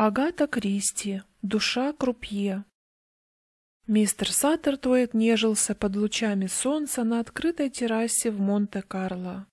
Агата Кристи. Душа крупье. Мистер Саттертвейт нежился под лучами солнца на открытой террасе в Монте-Карло.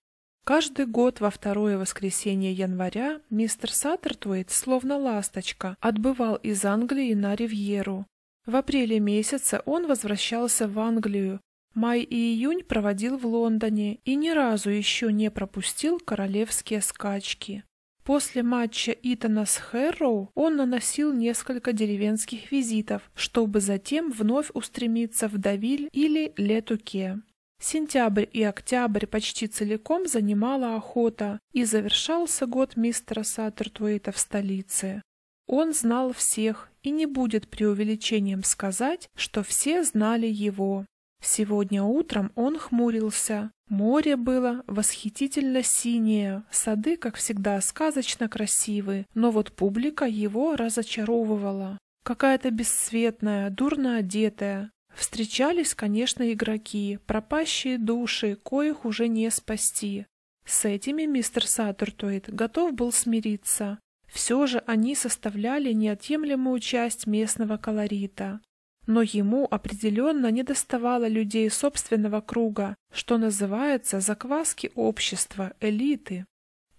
Каждый год во второе воскресенье января мистер Саттертвейт, словно ласточка, отбывал из Англии на Ривьеру. В апреле месяце он возвращался в Англию, май и июнь проводил в Лондоне и ни разу еще не пропустил королевские скачки. После матча Итана с Хэрроу он наносил несколько деревенских визитов, чтобы затем вновь устремиться в Давиль или Летуке. Сентябрь и октябрь почти целиком занимала охота, и завершался год мистера Саттертуэйта в столице. Он знал всех, и не будет преувеличением сказать, что все знали его. Сегодня утром он хмурился. Море было восхитительно синее, сады, как всегда, сказочно красивы, но вот публика его разочаровывала. Какая-то бесцветная, дурно одетая. Встречались, конечно, игроки, пропащие души, коих уже не спасти. С этими мистер Саттертуэйт готов был смириться. Все же они составляли неотъемлемую часть местного колорита но ему определенно недоставало людей собственного круга, что называется закваски общества, элиты.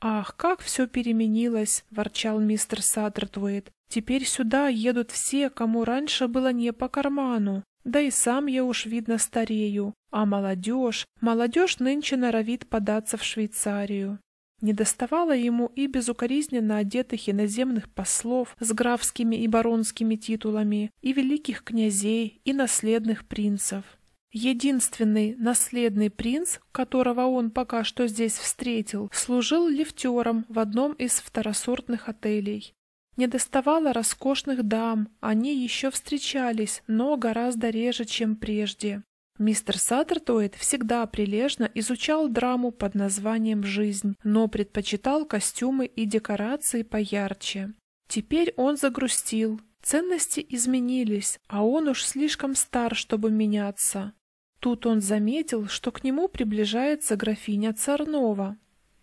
«Ах, как все переменилось!» — ворчал мистер Саттертуэйт. «Теперь сюда едут все, кому раньше было не по карману. Да и сам я уж, видно, старею. А молодежь, молодежь нынче норовит податься в Швейцарию. Не Недоставало ему и безукоризненно одетых иноземных послов с графскими и баронскими титулами, и великих князей, и наследных принцев. Единственный наследный принц, которого он пока что здесь встретил, служил лифтером в одном из второсортных отелей. Не доставало роскошных дам, они еще встречались, но гораздо реже, чем прежде. Мистер Саттертуэйт всегда прилежно изучал драму под названием «Жизнь», но предпочитал костюмы и декорации поярче. Теперь он загрустил. Ценности изменились, а он уж слишком стар, чтобы меняться. Тут он заметил, что к нему приближается графиня Царнова.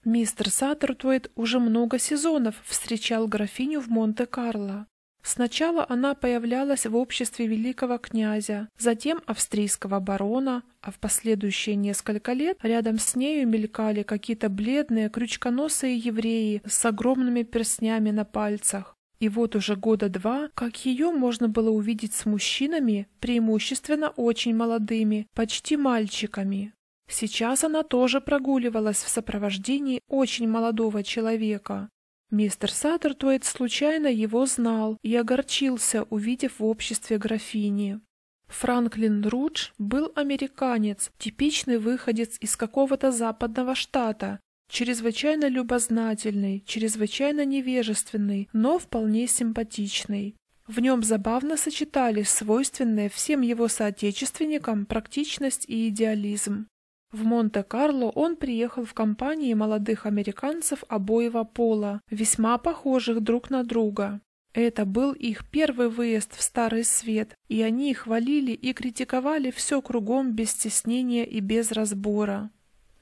Мистер Саттертуэйт уже много сезонов встречал графиню в Монте-Карло. Сначала она появлялась в обществе великого князя, затем австрийского барона, а в последующие несколько лет рядом с нею мелькали какие-то бледные крючконосые евреи с огромными перстнями на пальцах. И вот уже года два, как ее можно было увидеть с мужчинами, преимущественно очень молодыми, почти мальчиками. Сейчас она тоже прогуливалась в сопровождении очень молодого человека, Мистер Саттертуэйт случайно его знал и огорчился, увидев в обществе графини. Франклин Рудж был американец, типичный выходец из какого-то западного штата, чрезвычайно любознательный, чрезвычайно невежественный, но вполне симпатичный. В нем забавно сочетались свойственные всем его соотечественникам практичность и идеализм. В Монте-Карло он приехал в компании молодых американцев обоего пола, весьма похожих друг на друга. Это был их первый выезд в Старый Свет, и они хвалили и критиковали все кругом без стеснения и без разбора.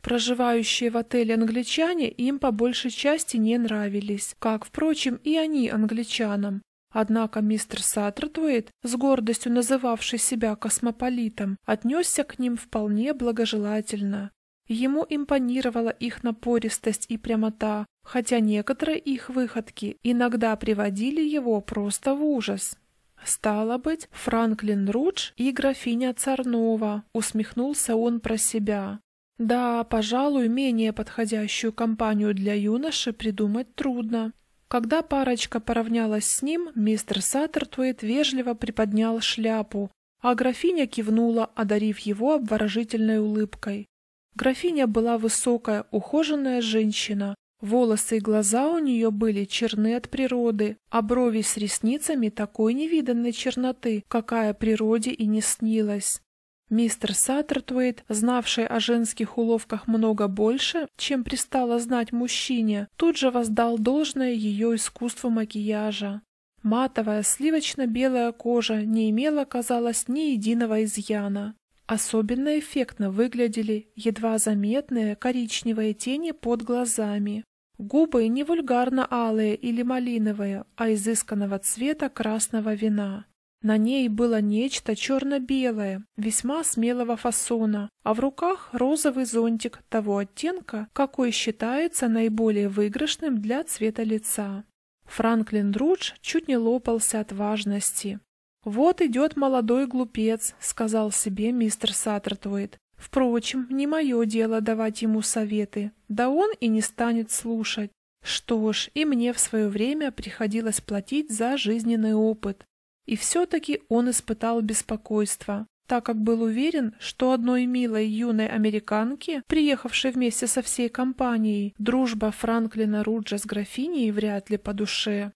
Проживающие в отеле англичане им по большей части не нравились, как, впрочем, и они англичанам, Однако мистер Саттердуэйт, с гордостью называвший себя космополитом, отнесся к ним вполне благожелательно. Ему импонировала их напористость и прямота, хотя некоторые их выходки иногда приводили его просто в ужас. «Стало быть, Франклин Рудж и графиня Царнова», — усмехнулся он про себя. «Да, пожалуй, менее подходящую компанию для юноши придумать трудно. Когда парочка поравнялась с ним, мистер Саттертуит вежливо приподнял шляпу, а графиня кивнула, одарив его обворожительной улыбкой. Графиня была высокая, ухоженная женщина. Волосы и глаза у нее были черны от природы, а брови с ресницами такой невиданной черноты, какая природе и не снилась. Мистер Саттертвейт, знавший о женских уловках много больше, чем пристало знать мужчине, тут же воздал должное ее искусству макияжа. Матовая сливочно-белая кожа не имела, казалось, ни единого изъяна. Особенно эффектно выглядели едва заметные коричневые тени под глазами. Губы не вульгарно алые или малиновые, а изысканного цвета красного вина. На ней было нечто черно-белое, весьма смелого фасона, а в руках розовый зонтик того оттенка, какой считается наиболее выигрышным для цвета лица. Франклин Друдж чуть не лопался от важности. «Вот идет молодой глупец», — сказал себе мистер Саттертвейт. «Впрочем, не мое дело давать ему советы, да он и не станет слушать. Что ж, и мне в свое время приходилось платить за жизненный опыт. И все-таки он испытал беспокойство, так как был уверен, что одной милой юной американке, приехавшей вместе со всей компанией, дружба Франклина Руджа с графиней вряд ли по душе.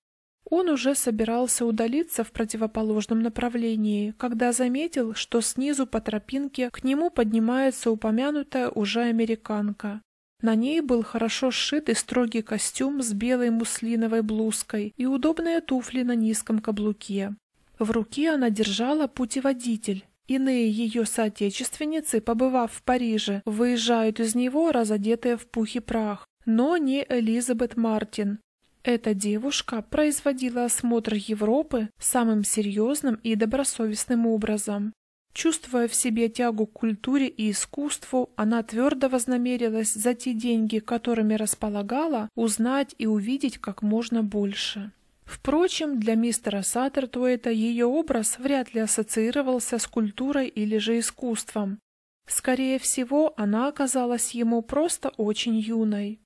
Он уже собирался удалиться в противоположном направлении, когда заметил, что снизу по тропинке к нему поднимается упомянутая уже американка. На ней был хорошо сшитый строгий костюм с белой муслиновой блузкой и удобные туфли на низком каблуке. В руке она держала путеводитель. Иные ее соотечественницы, побывав в Париже, выезжают из него, разодетые в пух и прах. Но не Элизабет Мартин. Эта девушка производила осмотр Европы самым серьезным и добросовестным образом. Чувствуя в себе тягу к культуре и искусству, она твердо вознамерилась за те деньги, которыми располагала, узнать и увидеть как можно больше. Впрочем, для мистера Саттертуэта ее образ вряд ли ассоциировался с культурой или же искусством. Скорее всего, она оказалась ему просто очень юной.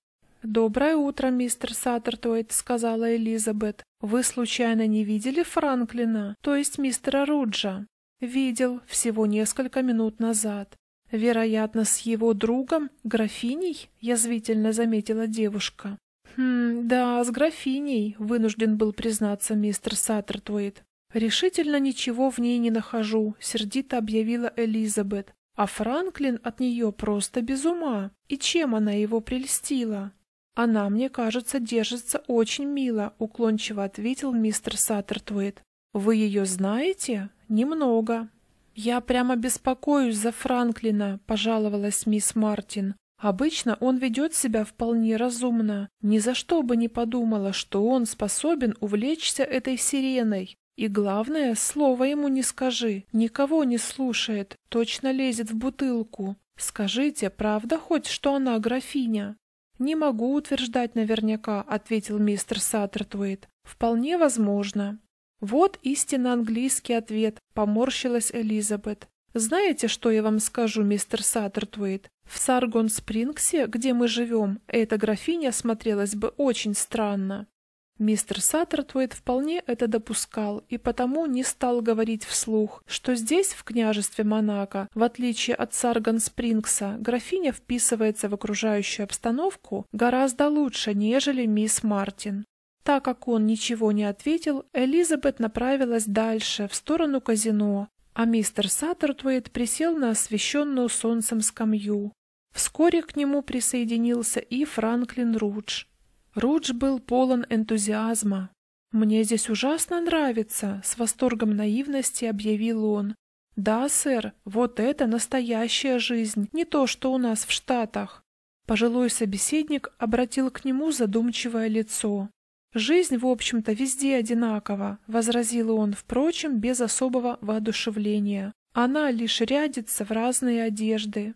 «Доброе утро, мистер Саттертуэйт», — сказала Элизабет. «Вы случайно не видели Франклина, то есть мистера Руджа?» «Видел, всего несколько минут назад. Вероятно, с его другом, графиней», — язвительно заметила девушка. Хм, да, с графиней, вынужден был признаться мистер Саттертвейт. Решительно ничего в ней не нахожу, сердито объявила Элизабет. А Франклин от нее просто без ума. И чем она его прельстила? Она, мне кажется, держится очень мило, уклончиво ответил мистер Саттертвейт. Вы ее знаете? Немного. Я прямо беспокоюсь за Франклина, пожаловалась мисс Мартин. Обычно он ведет себя вполне разумно. Ни за что бы не подумала, что он способен увлечься этой сиреной. И главное, слово ему не скажи. Никого не слушает, точно лезет в бутылку. Скажите, правда хоть, что она графиня? Не могу утверждать наверняка, ответил мистер Саттертвейт. Вполне возможно. Вот истинно английский ответ, поморщилась Элизабет. Знаете, что я вам скажу, мистер Саттертвейт? В Саргон-Спрингсе, где мы живем, эта графиня смотрелась бы очень странно. Мистер Саттертвейт вполне это допускал и потому не стал говорить вслух, что здесь, в княжестве Монако, в отличие от Сарган-Спрингса, графиня вписывается в окружающую обстановку гораздо лучше, нежели мисс Мартин. Так как он ничего не ответил, Элизабет направилась дальше, в сторону казино, а мистер Саттертвейт присел на освещенную солнцем скамью. Вскоре к нему присоединился и Франклин Рудж. Рудж был полон энтузиазма. «Мне здесь ужасно нравится», — с восторгом наивности объявил он. «Да, сэр, вот это настоящая жизнь, не то, что у нас в Штатах». Пожилой собеседник обратил к нему задумчивое лицо. «Жизнь, в общем-то, везде одинакова», — возразил он, впрочем, без особого воодушевления. «Она лишь рядится в разные одежды».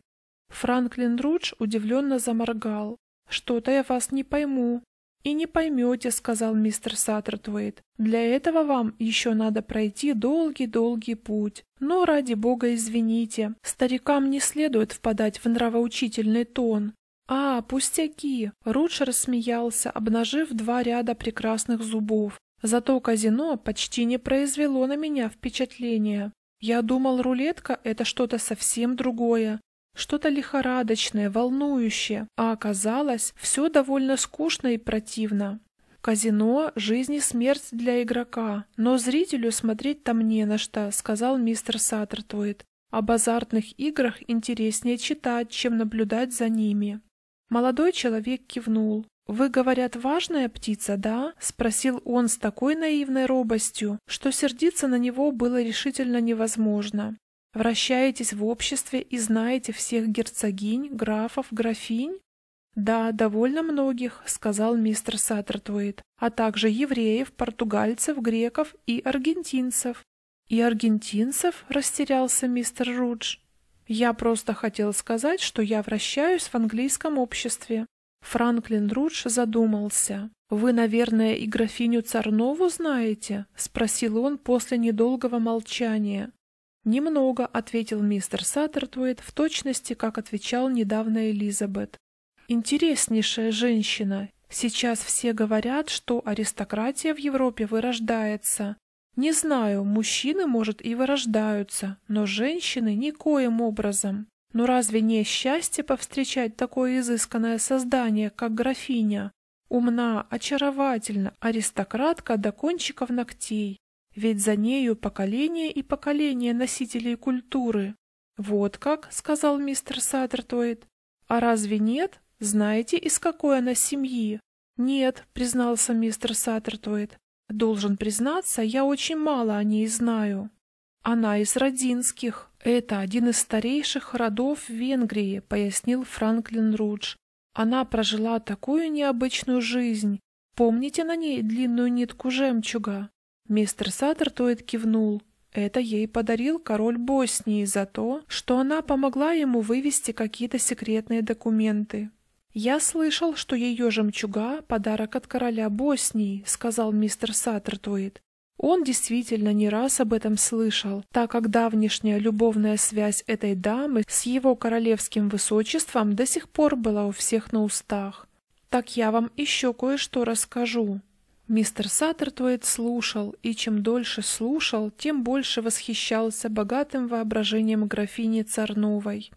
Франклин Рудж удивленно заморгал. «Что-то я вас не пойму». «И не поймете», — сказал мистер Саттертвейт. «Для этого вам еще надо пройти долгий-долгий путь. Но, ради бога, извините, старикам не следует впадать в нравоучительный тон. «А, пустяки!» — Рудж рассмеялся, обнажив два ряда прекрасных зубов. «Зато казино почти не произвело на меня впечатления. Я думал, рулетка — это что-то совсем другое что-то лихорадочное, волнующее, а оказалось, все довольно скучно и противно. «Казино – жизнь и смерть для игрока, но зрителю смотреть там не на что», – сказал мистер Саттертвуит. «Об азартных играх интереснее читать, чем наблюдать за ними». Молодой человек кивнул. «Вы, говорят, важная птица, да?» – спросил он с такой наивной робостью, что сердиться на него было решительно невозможно. Вращаетесь в обществе и знаете всех герцогинь, графов, графинь? Да, довольно многих, сказал мистер Саттертвейт, а также евреев, португальцев, греков и аргентинцев. И аргентинцев? растерялся мистер Рудж. Я просто хотел сказать, что я вращаюсь в английском обществе. Франклин Рудж задумался. «Вы, наверное, и графиню Царнову знаете?» — спросил он после недолгого молчания. «Немного», — ответил мистер Саттердуэт, в точности, как отвечал недавно Элизабет. «Интереснейшая женщина. Сейчас все говорят, что аристократия в Европе вырождается. Не знаю, мужчины, может, и вырождаются, но женщины никоим образом. Но разве не счастье повстречать такое изысканное создание, как графиня? Умна, очаровательна, аристократка до кончиков ногтей ведь за нею поколение и поколение носителей культуры. Вот как, сказал мистер Саттертвейт. А разве нет? Знаете, из какой она семьи? Нет, признался мистер Саттертвейт. Должен признаться, я очень мало о ней знаю. Она из Родинских. Это один из старейших родов Венгрии, пояснил Франклин Рудж. Она прожила такую необычную жизнь. Помните на ней длинную нитку жемчуга? Мистер Саттертоид кивнул. Это ей подарил король Боснии за то, что она помогла ему вывести какие-то секретные документы. «Я слышал, что ее жемчуга — подарок от короля Боснии», — сказал мистер Саттертоид. Он действительно не раз об этом слышал, так как давнишняя любовная связь этой дамы с его королевским высочеством до сих пор была у всех на устах. Так я вам еще кое-что расскажу. Мистер Саттертуэйт слушал, и чем дольше слушал, тем больше восхищался богатым воображением графини Царновой.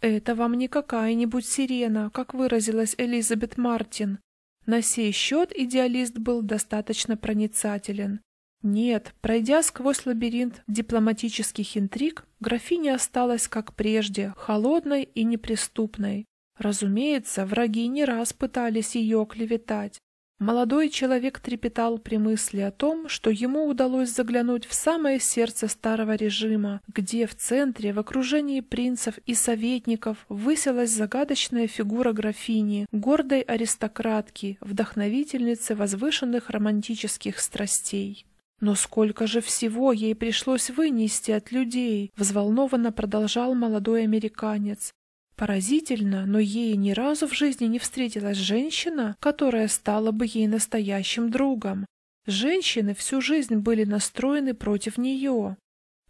«Это вам не какая-нибудь сирена», как выразилась Элизабет Мартин. На сей счет идеалист был достаточно проницателен. Нет, пройдя сквозь лабиринт дипломатических интриг, графиня осталась, как прежде, холодной и неприступной. Разумеется, враги не раз пытались ее клеветать, Молодой человек трепетал при мысли о том, что ему удалось заглянуть в самое сердце старого режима, где в центре, в окружении принцев и советников, высилась загадочная фигура графини, гордой аристократки, вдохновительницы возвышенных романтических страстей. «Но сколько же всего ей пришлось вынести от людей!» — взволнованно продолжал молодой американец. Поразительно, но ей ни разу в жизни не встретилась женщина, которая стала бы ей настоящим другом. Женщины всю жизнь были настроены против нее.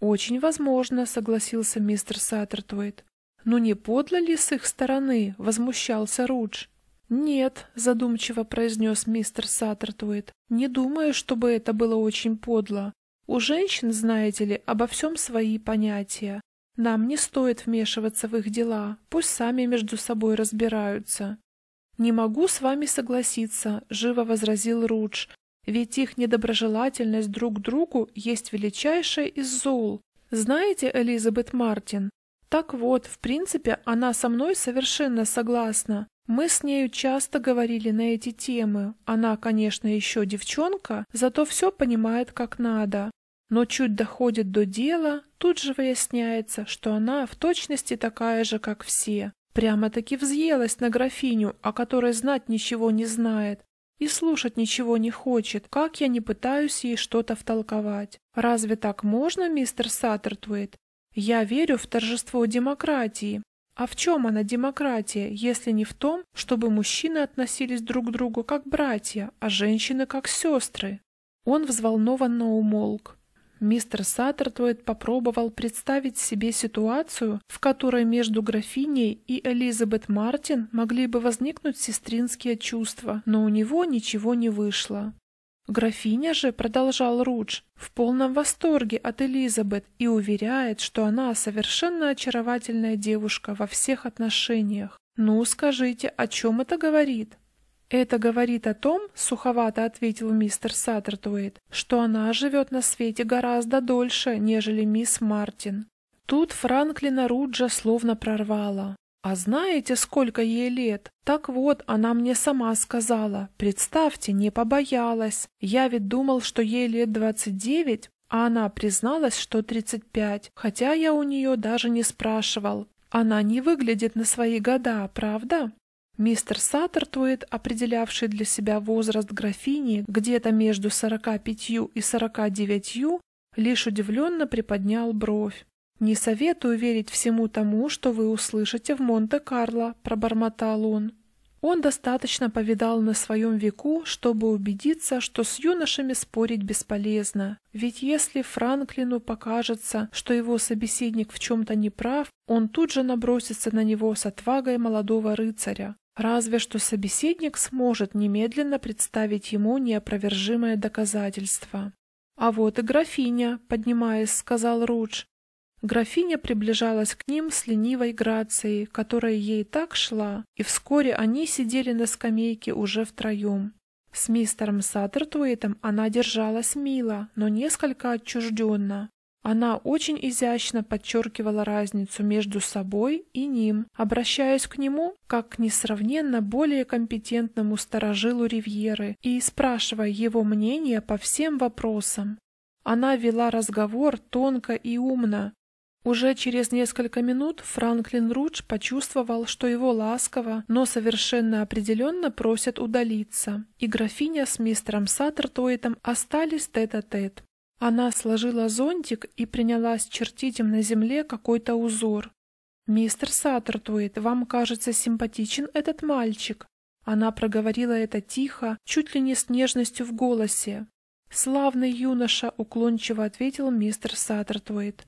«Очень возможно», — согласился мистер Саттертвейт. «Но не подло ли с их стороны?» — возмущался Рудж. «Нет», — задумчиво произнес мистер Саттертвейт. «Не думаю, чтобы это было очень подло. У женщин, знаете ли, обо всем свои понятия. Нам не стоит вмешиваться в их дела, пусть сами между собой разбираются. Не могу с вами согласиться, живо возразил Рудж, ведь их недоброжелательность друг к другу есть величайшая из зол. Знаете, Элизабет Мартин? Так вот, в принципе, она со мной совершенно согласна. Мы с нею часто говорили на эти темы. Она, конечно, еще девчонка, зато все понимает как надо но чуть доходит до дела, тут же выясняется, что она в точности такая же, как все. Прямо-таки взъелась на графиню, о которой знать ничего не знает, и слушать ничего не хочет, как я не пытаюсь ей что-то втолковать. Разве так можно, мистер Саттертвейт? Я верю в торжество демократии. А в чем она демократия, если не в том, чтобы мужчины относились друг к другу как братья, а женщины как сестры? Он взволнованно умолк. Мистер Саттердуэт попробовал представить себе ситуацию, в которой между графиней и Элизабет Мартин могли бы возникнуть сестринские чувства, но у него ничего не вышло. Графиня же, продолжал Рудж, в полном восторге от Элизабет и уверяет, что она совершенно очаровательная девушка во всех отношениях. Ну, скажите, о чем это говорит? «Это говорит о том, — суховато ответил мистер Саттертуэйт, — что она живет на свете гораздо дольше, нежели мисс Мартин». Тут Франклина Руджа словно прорвало. «А знаете, сколько ей лет? Так вот, она мне сама сказала. Представьте, не побоялась. Я ведь думал, что ей лет двадцать девять, а она призналась, что тридцать пять, хотя я у нее даже не спрашивал. Она не выглядит на свои года, правда?» Мистер Саттертуэт, определявший для себя возраст графини где-то между сорока пятью и сорока девятью, лишь удивленно приподнял бровь. «Не советую верить всему тому, что вы услышите в Монте-Карло», — пробормотал он. Он достаточно повидал на своем веку, чтобы убедиться, что с юношами спорить бесполезно. Ведь если Франклину покажется, что его собеседник в чем-то неправ, он тут же набросится на него с отвагой молодого рыцаря. Разве что собеседник сможет немедленно представить ему неопровержимое доказательство. «А вот и графиня», — поднимаясь, сказал Рудж. Графиня приближалась к ним с ленивой грацией, которая ей так шла, и вскоре они сидели на скамейке уже втроем. С мистером Саттертуэтом она держалась мило, но несколько отчужденно. Она очень изящно подчеркивала разницу между собой и ним, обращаясь к нему как к несравненно более компетентному старожилу Ривьеры и спрашивая его мнение по всем вопросам. Она вела разговор тонко и умно. Уже через несколько минут Франклин Рудж почувствовал, что его ласково, но совершенно определенно просят удалиться, и графиня с мистером Саттертоэтом остались тет-а-тет. -а тет тет она сложила зонтик и принялась чертить им на земле какой-то узор. «Мистер Саттертвейт, вам кажется симпатичен этот мальчик?» Она проговорила это тихо, чуть ли не с нежностью в голосе. «Славный юноша», — уклончиво ответил мистер Саттертвейт.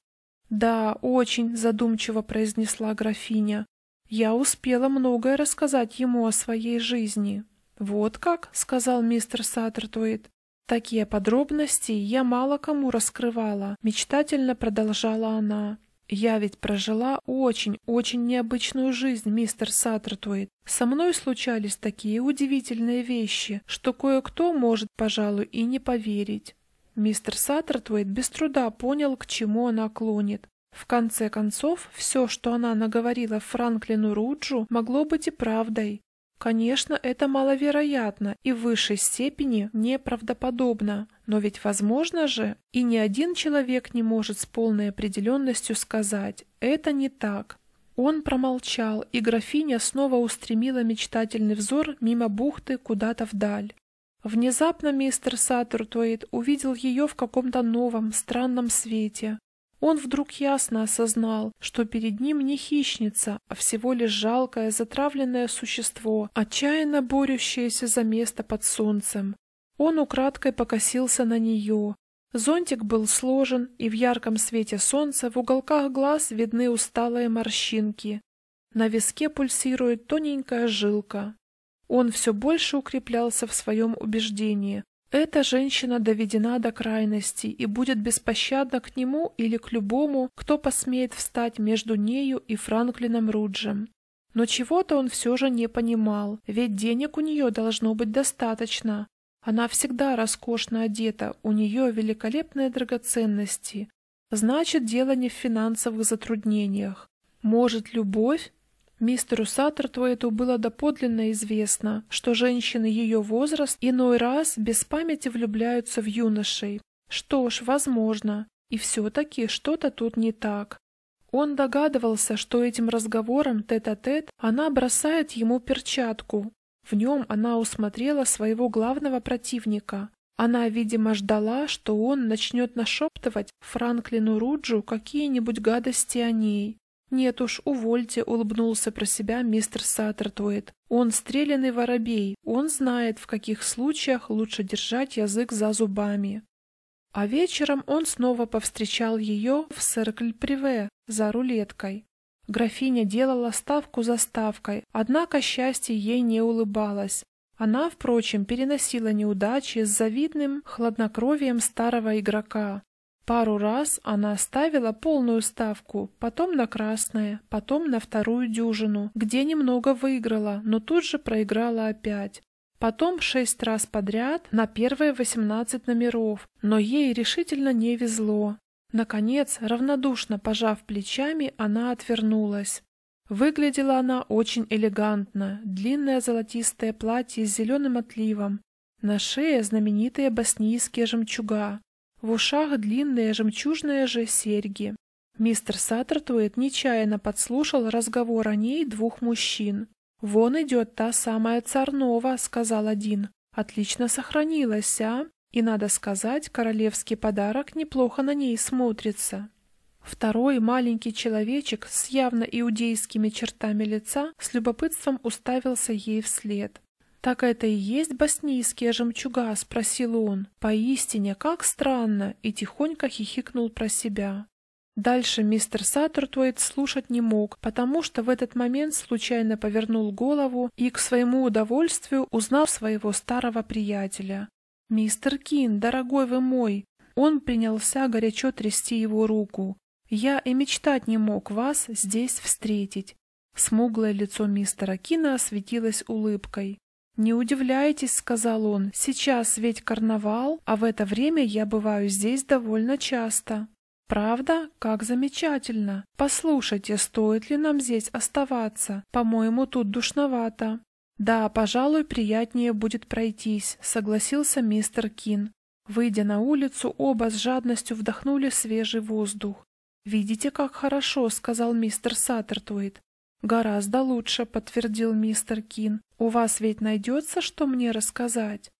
«Да, очень», — задумчиво произнесла графиня. «Я успела многое рассказать ему о своей жизни». «Вот как?» — сказал мистер Саттертвейт. Такие подробности я мало кому раскрывала, мечтательно продолжала она. Я ведь прожила очень-очень необычную жизнь, мистер Саттертуэйт. Со мной случались такие удивительные вещи, что кое-кто может, пожалуй, и не поверить. Мистер Саттертуэйт без труда понял, к чему она клонит. В конце концов, все, что она наговорила Франклину Руджу, могло быть и правдой. Конечно, это маловероятно и в высшей степени неправдоподобно, но ведь возможно же, и ни один человек не может с полной определенностью сказать «это не так». Он промолчал, и графиня снова устремила мечтательный взор мимо бухты куда-то вдаль. Внезапно мистер Саттертуэйт увидел ее в каком-то новом, странном свете. Он вдруг ясно осознал, что перед ним не хищница, а всего лишь жалкое затравленное существо, отчаянно борющееся за место под солнцем. Он украдкой покосился на нее. Зонтик был сложен, и в ярком свете солнца в уголках глаз видны усталые морщинки. На виске пульсирует тоненькая жилка. Он все больше укреплялся в своем убеждении, эта женщина доведена до крайности и будет беспощадна к нему или к любому, кто посмеет встать между нею и Франклином Руджем. Но чего-то он все же не понимал, ведь денег у нее должно быть достаточно. Она всегда роскошно одета, у нее великолепные драгоценности. Значит, дело не в финансовых затруднениях. Может, любовь? Мистеру Саттертвуэту было доподлинно известно, что женщины ее возраст иной раз без памяти влюбляются в юношей. Что ж, возможно. И все-таки что-то тут не так. Он догадывался, что этим разговором тет-а-тет -тет она бросает ему перчатку. В нем она усмотрела своего главного противника. Она, видимо, ждала, что он начнет нашептывать Франклину Руджу какие-нибудь гадости о ней. «Нет уж, увольте», — улыбнулся про себя мистер Саттертвейт. «Он стреляный воробей, он знает, в каких случаях лучше держать язык за зубами». А вечером он снова повстречал ее в Серкль-Приве за рулеткой. Графиня делала ставку за ставкой, однако счастье ей не улыбалось. Она, впрочем, переносила неудачи с завидным хладнокровием старого игрока. Пару раз она ставила полную ставку, потом на красное, потом на вторую дюжину, где немного выиграла, но тут же проиграла опять. Потом шесть раз подряд на первые восемнадцать номеров, но ей решительно не везло. Наконец, равнодушно пожав плечами, она отвернулась. Выглядела она очень элегантно. Длинное золотистое платье с зеленым отливом. На шее знаменитые боснийские жемчуга. В ушах длинные жемчужные же серьги. Мистер Саттертуэт нечаянно подслушал разговор о ней двух мужчин. «Вон идет та самая Царнова», — сказал один. «Отлично сохранилась, а? И, надо сказать, королевский подарок неплохо на ней смотрится». Второй маленький человечек с явно иудейскими чертами лица с любопытством уставился ей вслед. «Так это и есть боснийские жемчуга?» — спросил он. «Поистине, как странно!» — и тихонько хихикнул про себя. Дальше мистер Саттертвейт слушать не мог, потому что в этот момент случайно повернул голову и к своему удовольствию узнал своего старого приятеля. «Мистер Кин, дорогой вы мой!» Он принялся горячо трясти его руку. «Я и мечтать не мог вас здесь встретить». Смуглое лицо мистера Кина осветилось улыбкой. «Не удивляйтесь», — сказал он, — «сейчас ведь карнавал, а в это время я бываю здесь довольно часто». «Правда? Как замечательно! Послушайте, стоит ли нам здесь оставаться? По-моему, тут душновато». «Да, пожалуй, приятнее будет пройтись», — согласился мистер Кин. Выйдя на улицу, оба с жадностью вдохнули свежий воздух. «Видите, как хорошо», — сказал мистер Саттертуит. «Гораздо лучше», — подтвердил мистер Кин. У вас ведь найдется, что мне рассказать?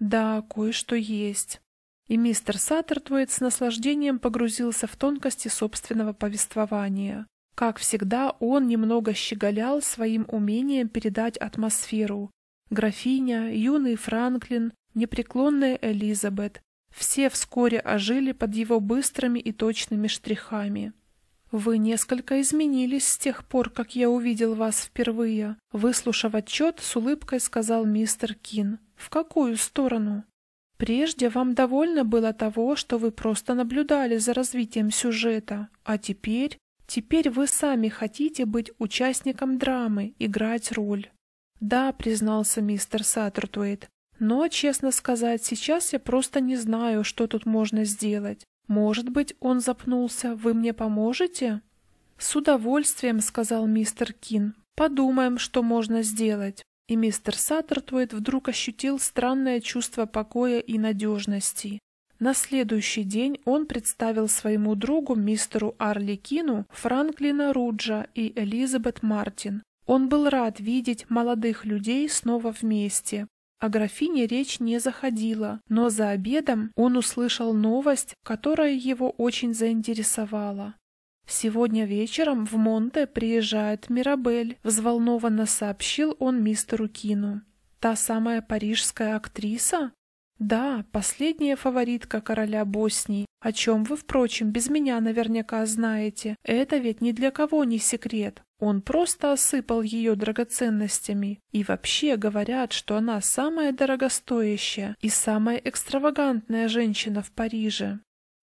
Да, кое-что есть. И мистер Саттертвейт с наслаждением погрузился в тонкости собственного повествования. Как всегда, он немного щеголял своим умением передать атмосферу. Графиня, юный Франклин, непреклонная Элизабет — все вскоре ожили под его быстрыми и точными штрихами. «Вы несколько изменились с тех пор, как я увидел вас впервые», — выслушав отчет, с улыбкой сказал мистер Кин. «В какую сторону?» «Прежде вам довольно было того, что вы просто наблюдали за развитием сюжета, а теперь...» «Теперь вы сами хотите быть участником драмы, играть роль». «Да», — признался мистер Саттертуэйт, «но, честно сказать, сейчас я просто не знаю, что тут можно сделать. Может быть, он запнулся. Вы мне поможете? С удовольствием, сказал мистер Кин. Подумаем, что можно сделать. И мистер Саттертвейт вдруг ощутил странное чувство покоя и надежности. На следующий день он представил своему другу мистеру Арли Кину Франклина Руджа и Элизабет Мартин. Он был рад видеть молодых людей снова вместе, о графине речь не заходила, но за обедом он услышал новость, которая его очень заинтересовала. «Сегодня вечером в Монте приезжает Мирабель», — взволнованно сообщил он мистеру Кину. «Та самая парижская актриса?» Да, последняя фаворитка короля Боснии, о чем вы, впрочем, без меня наверняка знаете. Это ведь ни для кого не секрет. Он просто осыпал ее драгоценностями. И вообще говорят, что она самая дорогостоящая и самая экстравагантная женщина в Париже.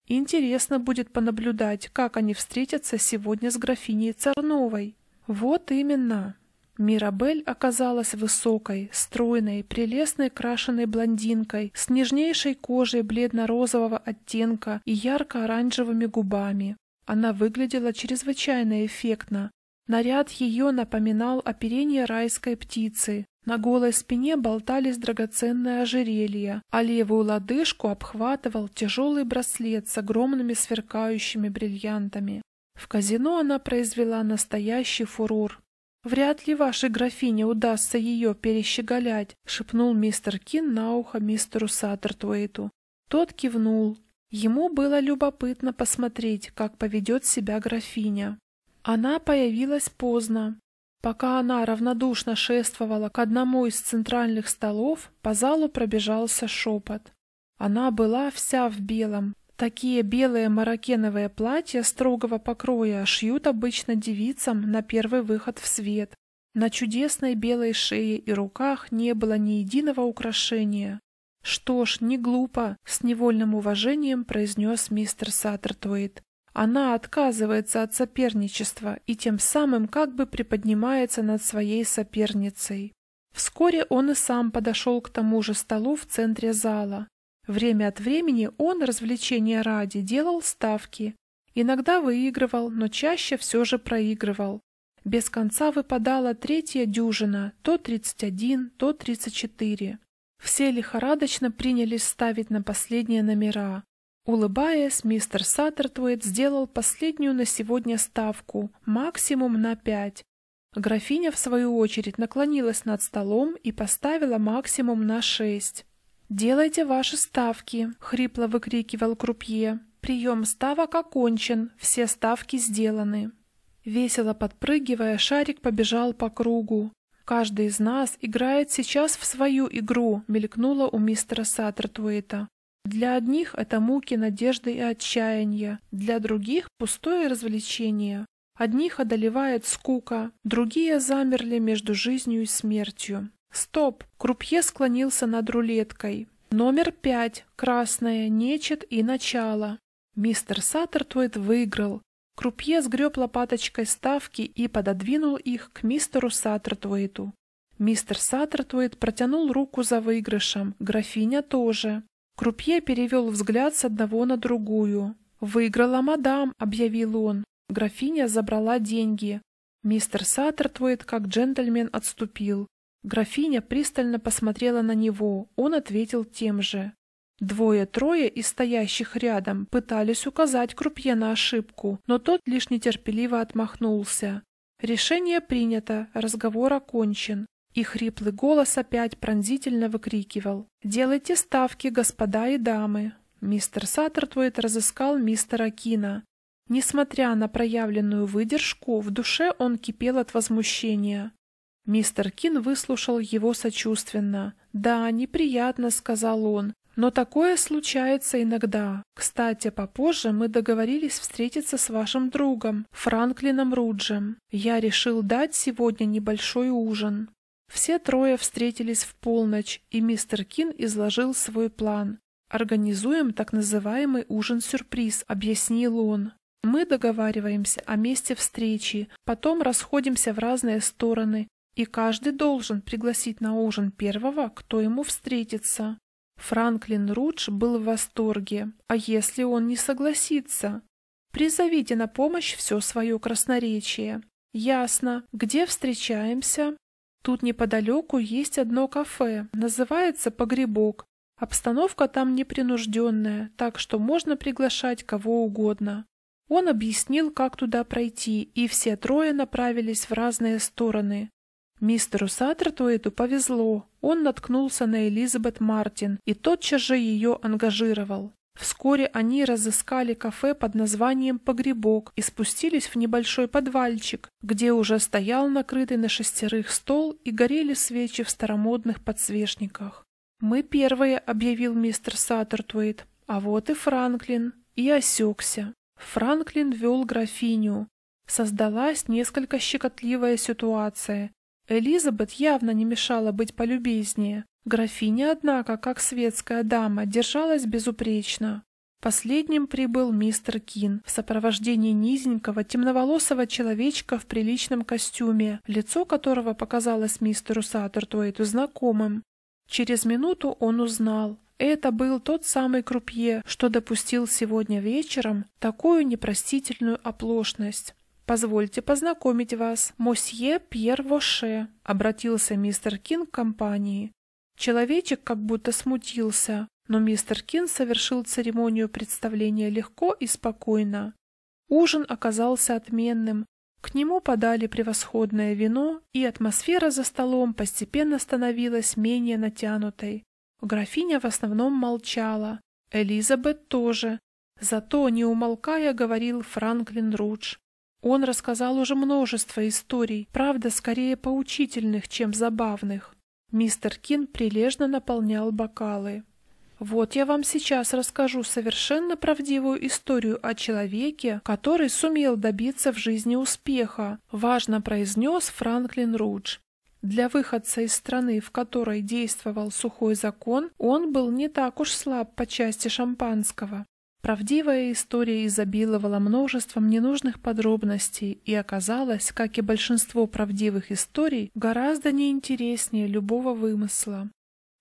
Интересно будет понаблюдать, как они встретятся сегодня с графиней Царновой. Вот именно. Мирабель оказалась высокой, стройной, прелестной крашеной блондинкой с нежнейшей кожей бледно-розового оттенка и ярко-оранжевыми губами. Она выглядела чрезвычайно эффектно. Наряд ее напоминал оперение райской птицы. На голой спине болтались драгоценные ожерелья, а левую лодыжку обхватывал тяжелый браслет с огромными сверкающими бриллиантами. В казино она произвела настоящий фурор. «Вряд ли вашей графине удастся ее перещеголять», — шепнул мистер Кин на ухо мистеру Саттертуэйту. Тот кивнул. Ему было любопытно посмотреть, как поведет себя графиня. Она появилась поздно. Пока она равнодушно шествовала к одному из центральных столов, по залу пробежался шепот. Она была вся в белом, Такие белые маракеновые платья строгого покроя шьют обычно девицам на первый выход в свет. На чудесной белой шее и руках не было ни единого украшения. Что ж, не глупо, с невольным уважением произнес мистер Саттертуэйт. Она отказывается от соперничества и тем самым как бы приподнимается над своей соперницей. Вскоре он и сам подошел к тому же столу в центре зала. Время от времени он, развлечения ради, делал ставки. Иногда выигрывал, но чаще все же проигрывал. Без конца выпадала третья дюжина, то 31, то 34. Все лихорадочно принялись ставить на последние номера. Улыбаясь, мистер Саттертвейт сделал последнюю на сегодня ставку, максимум на пять. Графиня, в свою очередь, наклонилась над столом и поставила максимум на шесть. «Делайте ваши ставки!» — хрипло выкрикивал крупье. «Прием ставок окончен, все ставки сделаны!» Весело подпрыгивая, шарик побежал по кругу. «Каждый из нас играет сейчас в свою игру», — мелькнуло у мистера Саттертуэйта. «Для одних это муки надежды и отчаяния, для других — пустое развлечение. Одних одолевает скука, другие замерли между жизнью и смертью. Стоп! Крупье склонился над рулеткой. Номер пять. Красное. Нечет и начало. Мистер Саттертвейт выиграл. Крупье сгреб лопаточкой ставки и пододвинул их к мистеру Саттертвейту. Мистер Саттертвейт протянул руку за выигрышем, графиня тоже. Крупье перевел взгляд с одного на другую. «Выиграла мадам», — объявил он. Графиня забрала деньги. Мистер Саттертвейт, как джентльмен, отступил. Графиня пристально посмотрела на него, он ответил тем же. Двое-трое из стоящих рядом пытались указать крупье на ошибку, но тот лишь нетерпеливо отмахнулся. Решение принято, разговор окончен. И хриплый голос опять пронзительно выкрикивал. «Делайте ставки, господа и дамы!» Мистер Саттертвует разыскал мистера Кина. Несмотря на проявленную выдержку, в душе он кипел от возмущения. Мистер Кин выслушал его сочувственно. «Да, неприятно», — сказал он, — «но такое случается иногда. Кстати, попозже мы договорились встретиться с вашим другом, Франклином Руджем. Я решил дать сегодня небольшой ужин». Все трое встретились в полночь, и мистер Кин изложил свой план. «Организуем так называемый ужин-сюрприз», — объяснил он. Мы договариваемся о месте встречи, потом расходимся в разные стороны, и каждый должен пригласить на ужин первого, кто ему встретится. Франклин Рудж был в восторге, а если он не согласится? Призовите на помощь все свое красноречие. Ясно. Где встречаемся? Тут неподалеку есть одно кафе, называется «Погребок». Обстановка там непринужденная, так что можно приглашать кого угодно. Он объяснил, как туда пройти, и все трое направились в разные стороны. Мистеру Саттертуэду повезло. Он наткнулся на Элизабет Мартин и тотчас же ее ангажировал. Вскоре они разыскали кафе под названием «Погребок» и спустились в небольшой подвальчик, где уже стоял накрытый на шестерых стол и горели свечи в старомодных подсвечниках. «Мы первые», — объявил мистер Саттертуэйт, — «а вот и Франклин». И осекся. Франклин вел графиню. Создалась несколько щекотливая ситуация. Элизабет явно не мешала быть полюбезнее. Графиня, однако, как светская дама, держалась безупречно. Последним прибыл мистер Кин в сопровождении низенького, темноволосого человечка в приличном костюме, лицо которого показалось мистеру Саттертуэйту знакомым. Через минуту он узнал. Это был тот самый крупье, что допустил сегодня вечером такую непростительную оплошность. «Позвольте познакомить вас. Мосье Пьер Воше», — обратился мистер Кин к компании. Человечек как будто смутился, но мистер Кин совершил церемонию представления легко и спокойно. Ужин оказался отменным. К нему подали превосходное вино, и атмосфера за столом постепенно становилась менее натянутой. Графиня в основном молчала, Элизабет тоже. Зато, не умолкая, говорил Франклин Рудж. Он рассказал уже множество историй, правда, скорее поучительных, чем забавных. Мистер Кин прилежно наполнял бокалы. Вот я вам сейчас расскажу совершенно правдивую историю о человеке, который сумел добиться в жизни успеха, важно произнес Франклин Рудж. Для выходца из страны, в которой действовал сухой закон, он был не так уж слаб по части шампанского. Правдивая история изобиловала множеством ненужных подробностей и оказалась, как и большинство правдивых историй, гораздо неинтереснее любого вымысла.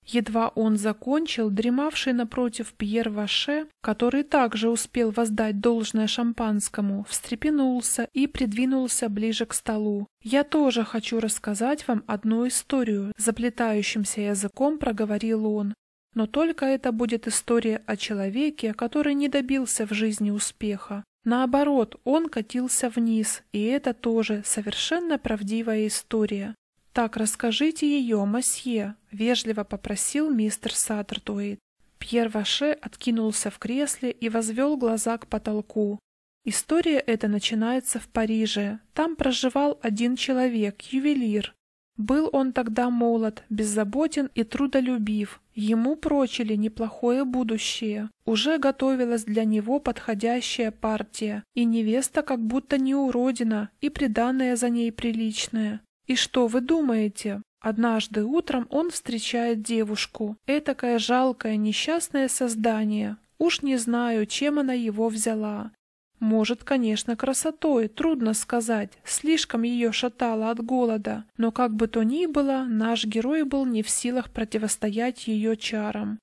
Едва он закончил, дремавший напротив Пьер Ваше, который также успел воздать должное шампанскому, встрепенулся и придвинулся ближе к столу. «Я тоже хочу рассказать вам одну историю», — заплетающимся языком проговорил он. Но только это будет история о человеке, который не добился в жизни успеха. Наоборот, он катился вниз, и это тоже совершенно правдивая история. «Так, расскажите ее, мосье», — вежливо попросил мистер Саттердуэйт. Пьер Ваше откинулся в кресле и возвел глаза к потолку. История эта начинается в Париже. Там проживал один человек, ювелир, был он тогда молод, беззаботен и трудолюбив. Ему прочили неплохое будущее. Уже готовилась для него подходящая партия, и невеста как будто не уродина, и приданное за ней приличное. И что вы думаете? Однажды утром он встречает девушку, этакое жалкое несчастное создание. Уж не знаю, чем она его взяла. Может, конечно, красотой, трудно сказать, слишком ее шатало от голода, но как бы то ни было, наш герой был не в силах противостоять ее чарам.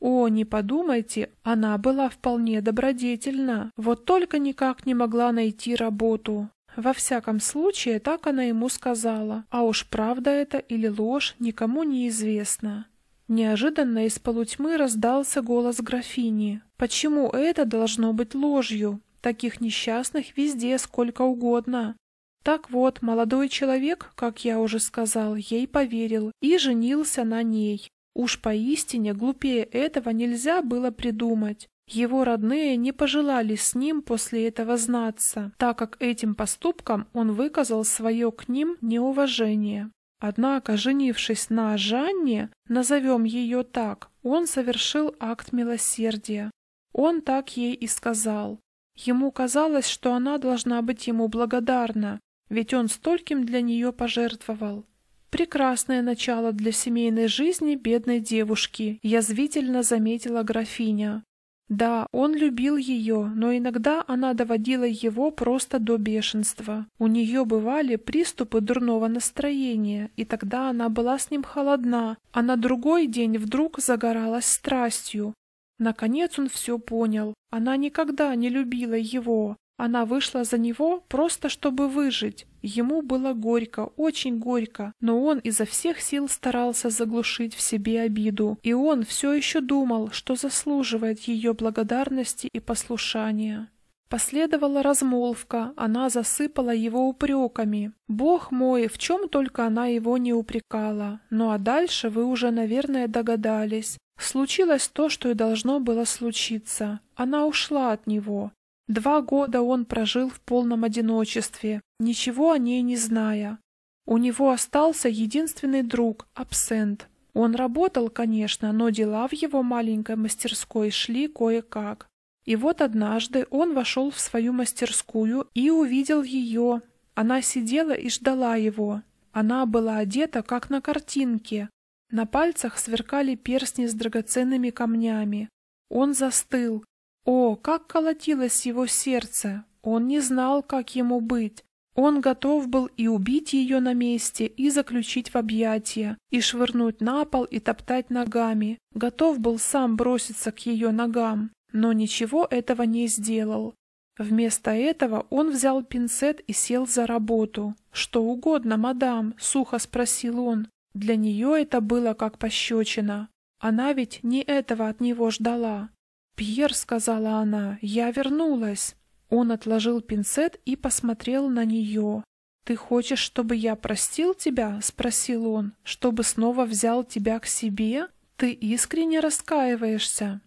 О, не подумайте, она была вполне добродетельна, вот только никак не могла найти работу. Во всяком случае, так она ему сказала, а уж правда это или ложь, никому не известно. Неожиданно из полутьмы раздался голос графини. «Почему это должно быть ложью? Таких несчастных везде сколько угодно. Так вот, молодой человек, как я уже сказал, ей поверил и женился на ней. Уж поистине глупее этого нельзя было придумать. Его родные не пожелали с ним после этого знаться, так как этим поступком он выказал свое к ним неуважение. Однако, женившись на Жанне, назовем ее так, он совершил акт милосердия. Он так ей и сказал. Ему казалось, что она должна быть ему благодарна, ведь он стольким для нее пожертвовал. «Прекрасное начало для семейной жизни бедной девушки», — язвительно заметила графиня. Да, он любил ее, но иногда она доводила его просто до бешенства. У нее бывали приступы дурного настроения, и тогда она была с ним холодна, а на другой день вдруг загоралась страстью. Наконец он все понял. Она никогда не любила его. Она вышла за него просто, чтобы выжить. Ему было горько, очень горько, но он изо всех сил старался заглушить в себе обиду, и он все еще думал, что заслуживает ее благодарности и послушания. Последовала размолвка, она засыпала его упреками. Бог мой, в чем только она его не упрекала. Ну а дальше вы уже, наверное, догадались. Случилось то, что и должно было случиться. Она ушла от него. Два года он прожил в полном одиночестве, ничего о ней не зная. У него остался единственный друг – абсент. Он работал, конечно, но дела в его маленькой мастерской шли кое-как. И вот однажды он вошел в свою мастерскую и увидел ее. Она сидела и ждала его. Она была одета, как на картинке, на пальцах сверкали перстни с драгоценными камнями. Он застыл. О, как колотилось его сердце! Он не знал, как ему быть. Он готов был и убить ее на месте, и заключить в объятия, и швырнуть на пол, и топтать ногами. Готов был сам броситься к ее ногам, но ничего этого не сделал. Вместо этого он взял пинцет и сел за работу. «Что угодно, мадам», — сухо спросил он. Для нее это было как пощечина. Она ведь не этого от него ждала. «Пьер», — сказала она, — «я вернулась». Он отложил пинцет и посмотрел на нее. «Ты хочешь, чтобы я простил тебя?» — спросил он. «Чтобы снова взял тебя к себе? Ты искренне раскаиваешься?»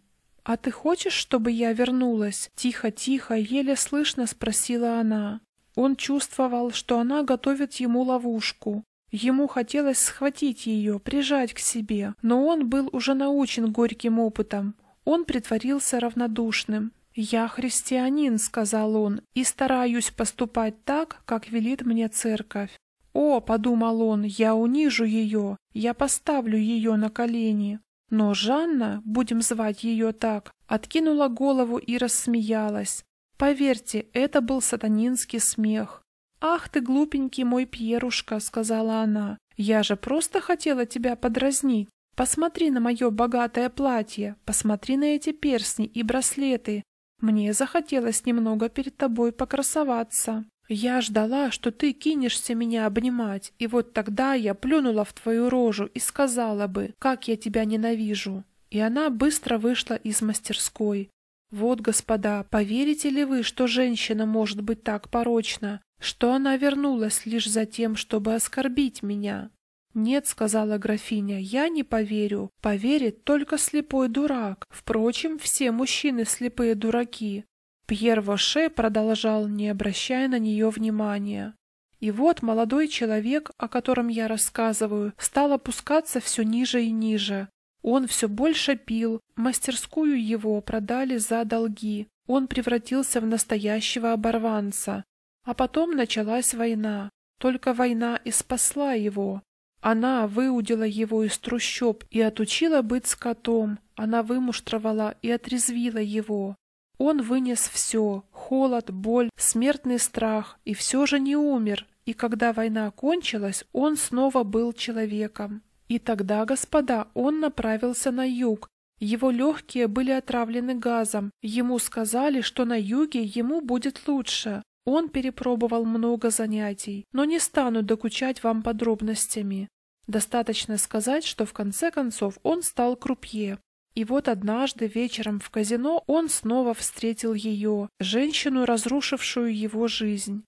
«А ты хочешь, чтобы я вернулась?» Тихо-тихо, еле слышно спросила она. Он чувствовал, что она готовит ему ловушку. Ему хотелось схватить ее, прижать к себе, но он был уже научен горьким опытом. Он притворился равнодушным. «Я христианин», — сказал он, — «и стараюсь поступать так, как велит мне церковь». «О», — подумал он, — «я унижу ее, я поставлю ее на колени». Но Жанна, будем звать ее так, откинула голову и рассмеялась. Поверьте, это был сатанинский смех. «Ах ты, глупенький мой Пьерушка», — сказала она, — «я же просто хотела тебя подразнить. Посмотри на мое богатое платье, посмотри на эти перстни и браслеты. Мне захотелось немного перед тобой покрасоваться. Я ждала, что ты кинешься меня обнимать, и вот тогда я плюнула в твою рожу и сказала бы, как я тебя ненавижу». И она быстро вышла из мастерской. Вот, господа, поверите ли вы, что женщина может быть так порочна? что она вернулась лишь за тем, чтобы оскорбить меня. «Нет», — сказала графиня, — «я не поверю. Поверит только слепой дурак. Впрочем, все мужчины слепые дураки». Пьер Воше продолжал, не обращая на нее внимания. И вот молодой человек, о котором я рассказываю, стал опускаться все ниже и ниже. Он все больше пил, мастерскую его продали за долги. Он превратился в настоящего оборванца. А потом началась война. Только война и спасла его. Она выудила его из трущоб и отучила быть скотом. Она вымуштровала и отрезвила его. Он вынес все — холод, боль, смертный страх, и все же не умер. И когда война кончилась, он снова был человеком. И тогда, господа, он направился на юг. Его легкие были отравлены газом. Ему сказали, что на юге ему будет лучше. Он перепробовал много занятий, но не стану докучать вам подробностями. Достаточно сказать, что в конце концов он стал крупье. И вот однажды вечером в казино он снова встретил ее, женщину, разрушившую его жизнь.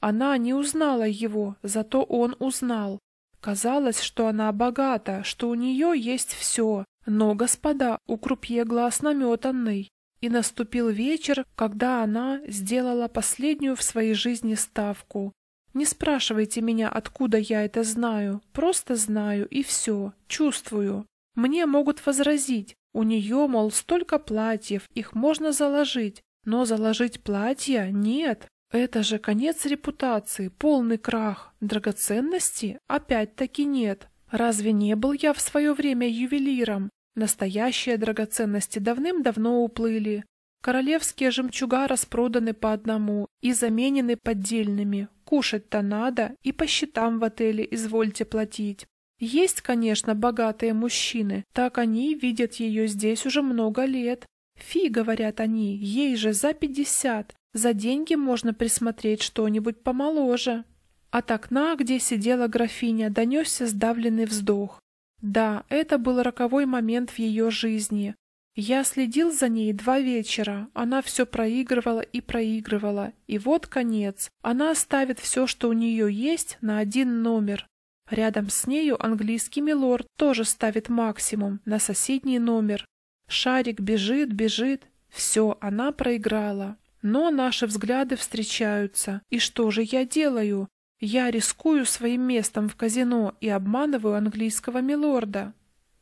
Она не узнала его, зато он узнал. Казалось, что она богата, что у нее есть все. Но, господа, у крупье глаз наметанный. И наступил вечер, когда она сделала последнюю в своей жизни ставку. Не спрашивайте меня, откуда я это знаю, просто знаю и все, чувствую. Мне могут возразить, у нее, мол, столько платьев, их можно заложить, но заложить платья нет. Это же конец репутации, полный крах. Драгоценности опять-таки нет. Разве не был я в свое время ювелиром? Настоящие драгоценности давным-давно уплыли. Королевские жемчуга распроданы по одному и заменены поддельными. Кушать-то надо и по счетам в отеле извольте платить. Есть, конечно, богатые мужчины, так они видят ее здесь уже много лет. Фи, говорят они, ей же за пятьдесят, за деньги можно присмотреть что-нибудь помоложе. От окна, где сидела графиня, донесся сдавленный вздох. Да, это был роковой момент в ее жизни. Я следил за ней два вечера. Она все проигрывала и проигрывала. И вот конец. Она ставит все, что у нее есть, на один номер. Рядом с нею английский милорд тоже ставит максимум на соседний номер. Шарик бежит, бежит. Все, она проиграла. Но наши взгляды встречаются. И что же я делаю? Я рискую своим местом в казино и обманываю английского милорда.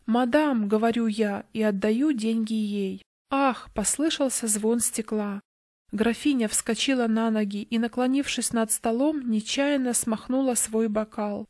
«Мадам», — говорю я, и отдаю деньги ей. «Ах!» — послышался звон стекла. Графиня вскочила на ноги и, наклонившись над столом, нечаянно смахнула свой бокал.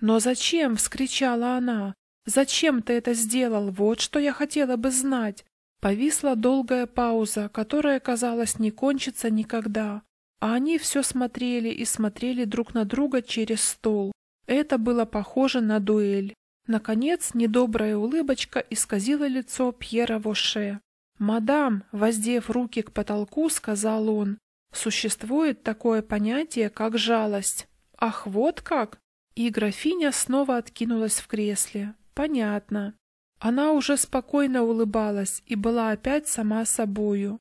«Но зачем?» — вскричала она. «Зачем ты это сделал? Вот что я хотела бы знать!» Повисла долгая пауза, которая, казалось, не кончится никогда. А они все смотрели и смотрели друг на друга через стол. Это было похоже на дуэль. Наконец, недобрая улыбочка исказила лицо Пьера Воше. «Мадам», воздев руки к потолку, сказал он, «существует такое понятие, как жалость». «Ах, вот как!» И графиня снова откинулась в кресле. «Понятно». Она уже спокойно улыбалась и была опять сама собою.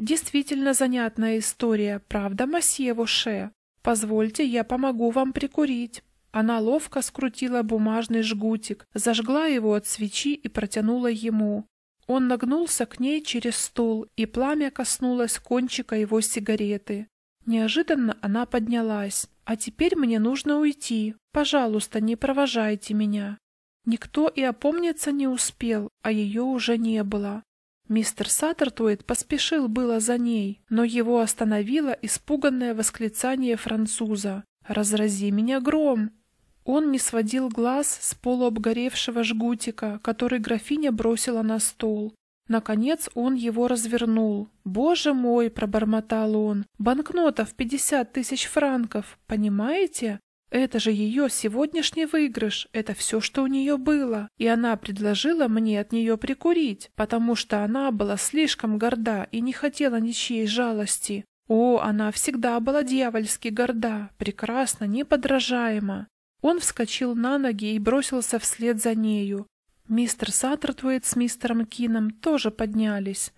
Действительно занятная история, правда, мосье Воше? Позвольте, я помогу вам прикурить. Она ловко скрутила бумажный жгутик, зажгла его от свечи и протянула ему. Он нагнулся к ней через стол, и пламя коснулось кончика его сигареты. Неожиданно она поднялась. «А теперь мне нужно уйти. Пожалуйста, не провожайте меня». Никто и опомниться не успел, а ее уже не было. Мистер Саттертуэйт поспешил было за ней, но его остановило испуганное восклицание француза. «Разрази меня гром!» Он не сводил глаз с полуобгоревшего жгутика, который графиня бросила на стол. Наконец он его развернул. «Боже мой!» — пробормотал он. «Банкнота в пятьдесят тысяч франков, понимаете? Это же ее сегодняшний выигрыш, это все, что у нее было. И она предложила мне от нее прикурить, потому что она была слишком горда и не хотела ничьей жалости. О, она всегда была дьявольски горда, прекрасно, неподражаема. Он вскочил на ноги и бросился вслед за нею. Мистер Саттертвейт с мистером Кином тоже поднялись.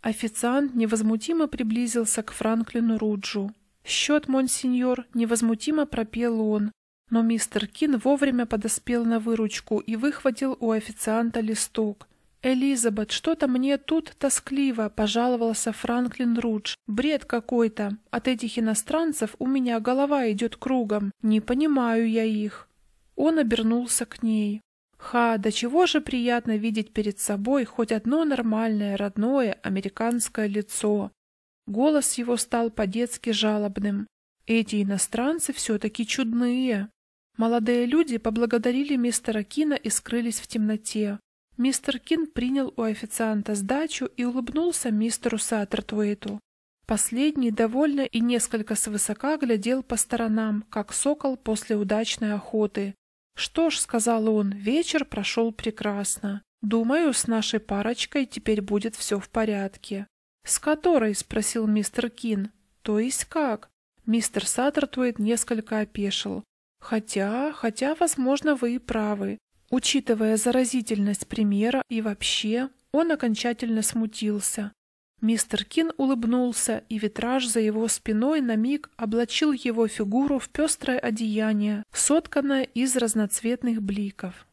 Официант невозмутимо приблизился к Франклину Руджу. «Счет, монсеньор!» — невозмутимо пропел он. Но мистер Кин вовремя подоспел на выручку и выхватил у официанта листок. «Элизабет, что-то мне тут тоскливо», — пожаловался Франклин Рудж. «Бред какой-то. От этих иностранцев у меня голова идет кругом. Не понимаю я их». Он обернулся к ней. «Ха, до да чего же приятно видеть перед собой хоть одно нормальное, родное американское лицо. Голос его стал по-детски жалобным. Эти иностранцы все-таки чудные. Молодые люди поблагодарили мистера Кина и скрылись в темноте. Мистер Кин принял у официанта сдачу и улыбнулся мистеру Саттертуэту. Последний довольно и несколько свысока глядел по сторонам, как сокол после удачной охоты. «Что ж», — сказал он, — «вечер прошел прекрасно. Думаю, с нашей парочкой теперь будет все в порядке. «С которой?» — спросил мистер Кин. «То есть как?» Мистер Саттертвейт несколько опешил. «Хотя, хотя, возможно, вы и правы. Учитывая заразительность примера и вообще, он окончательно смутился. Мистер Кин улыбнулся, и витраж за его спиной на миг облачил его фигуру в пестрое одеяние, сотканное из разноцветных бликов.